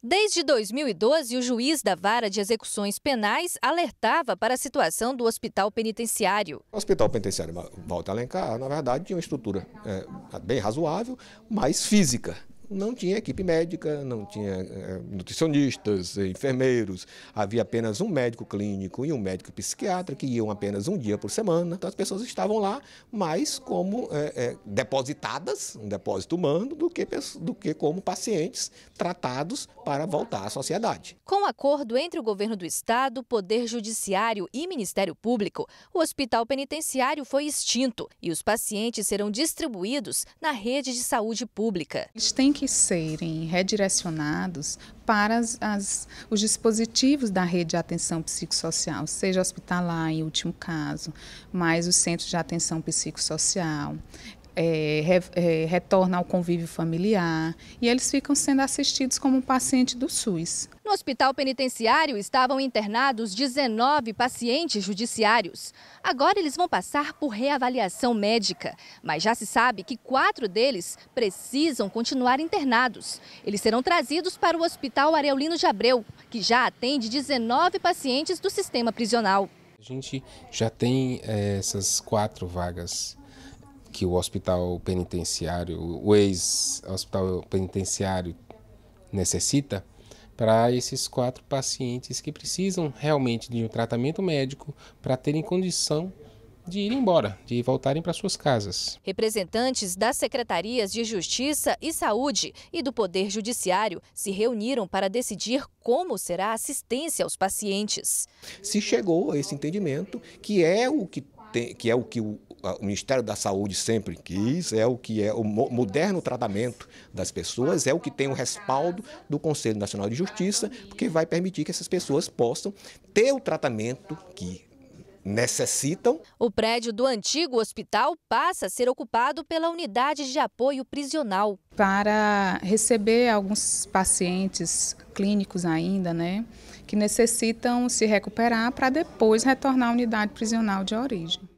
Desde 2012, o juiz da Vara de Execuções Penais alertava para a situação do hospital penitenciário. O hospital penitenciário Walter Alencar, na verdade, tinha uma estrutura é, bem razoável, mas física não tinha equipe médica, não tinha eh, nutricionistas, eh, enfermeiros, havia apenas um médico clínico e um médico psiquiatra que iam apenas um dia por semana. Então as pessoas estavam lá mais como é, é, depositadas, um depósito humano, do que, do que como pacientes tratados para voltar à sociedade. Com acordo entre o governo do estado, Poder Judiciário e Ministério Público, o hospital penitenciário foi extinto e os pacientes serão distribuídos na rede de saúde pública. Eles têm que que serem redirecionados para as, as, os dispositivos da rede de atenção psicossocial, seja hospitalar, em último caso, mas os centros de atenção psicossocial, é, re, é, retorna ao convívio familiar e eles ficam sendo assistidos como paciente do SUS. No hospital penitenciário estavam internados 19 pacientes judiciários. Agora eles vão passar por reavaliação médica, mas já se sabe que quatro deles precisam continuar internados. Eles serão trazidos para o Hospital Areolino de Abreu, que já atende 19 pacientes do sistema prisional. A gente já tem é, essas quatro vagas que o hospital penitenciário, o ex-hospital penitenciário necessita para esses quatro pacientes que precisam realmente de um tratamento médico para terem condição de ir embora, de voltarem para suas casas. Representantes das secretarias de Justiça e Saúde e do Poder Judiciário se reuniram para decidir como será a assistência aos pacientes. Se chegou a esse entendimento, que é o que, tem, que, é o, que o, o Ministério da Saúde sempre quis, é o que é o moderno tratamento das pessoas, é o que tem o respaldo do Conselho Nacional de Justiça, porque vai permitir que essas pessoas possam ter o tratamento que necessitam. O prédio do antigo hospital passa a ser ocupado pela unidade de apoio prisional. Para receber alguns pacientes clínicos ainda, né, que necessitam se recuperar para depois retornar à unidade prisional de origem.